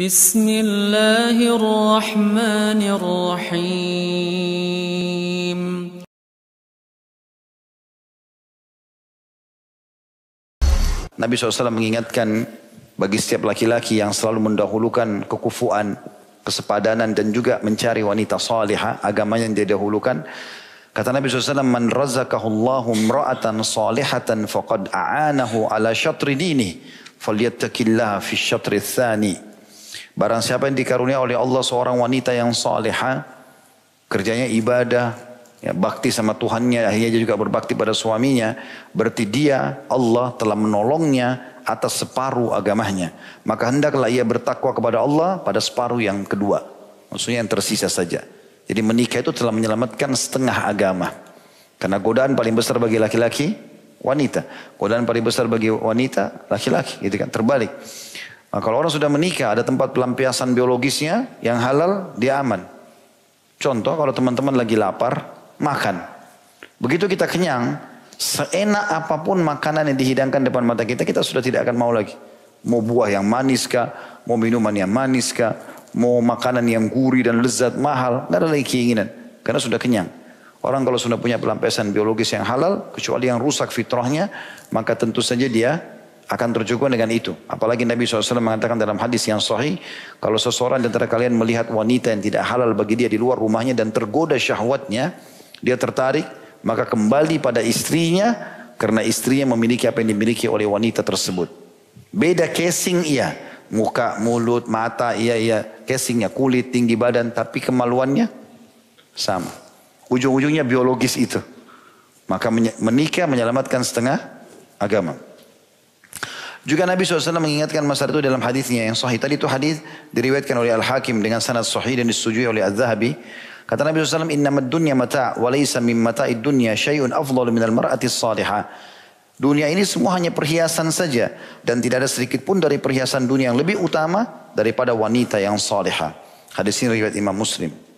بسم الله الرحمن الرحيم Nabi SAW mengingatkan bagi setiap laki-laki yang selalu mendahulukan kekufuan, kesepadanan dan juga mencari wanita saliha, agamanya yang didahulukan. Kata Nabi SAW, Man razakahullahu mra'atan salihatan faqad a'anahu ala syatri dini, falyattakillaha fi syatri thani. Barang siapa yang dikarunia oleh Allah seorang wanita yang soleha, kerjanya ibadah, ya, bakti sama Tuhannya, akhirnya juga berbakti pada suaminya, berarti dia Allah telah menolongnya atas separuh agamanya. Maka hendaklah ia bertakwa kepada Allah pada separuh yang kedua. Maksudnya yang tersisa saja. Jadi menikah itu telah menyelamatkan setengah agama. Karena godaan paling besar bagi laki-laki wanita. Godaan paling besar bagi wanita laki-laki gitu kan terbalik. Nah, kalau orang sudah menikah ada tempat pelampiasan biologisnya yang halal dia aman. Contoh kalau teman-teman lagi lapar makan. Begitu kita kenyang seenak apapun makanan yang dihidangkan depan mata kita kita sudah tidak akan mau lagi. Mau buah yang manis kah, mau minuman yang manis kah, mau makanan yang gurih dan lezat mahal, nggak ada lagi keinginan karena sudah kenyang. Orang kalau sudah punya pelampiasan biologis yang halal kecuali yang rusak fitrahnya maka tentu saja dia akan terjukun dengan itu. Apalagi Nabi SAW mengatakan dalam hadis yang sahih, kalau seseorang di antara kalian melihat wanita yang tidak halal bagi dia di luar rumahnya dan tergoda syahwatnya, dia tertarik, maka kembali pada istrinya karena istrinya memiliki apa yang dimiliki oleh wanita tersebut. Beda casing ia, muka, mulut, mata, iya iya, casingnya kulit, tinggi badan, tapi kemaluannya sama. Ujung-ujungnya biologis itu. Maka menikah menyelamatkan setengah agama. Juga Nabi SAW mengingatkan masalah itu dalam hadisnya yang sahih. Tadi itu hadis diriwayatkan oleh Al-Hakim dengan sanad sahih dan disetujui oleh Az-Zahabi. Kata Nabi SAW, Innamad dunya mata' wa laysa min mata'id dunya syai'un afdalu minal mar'ati salihah. Dunia ini semua hanya perhiasan saja. Dan tidak ada sedikit pun dari perhiasan dunia yang lebih utama daripada wanita yang salihah. Hadis ini riwayat Imam Muslim.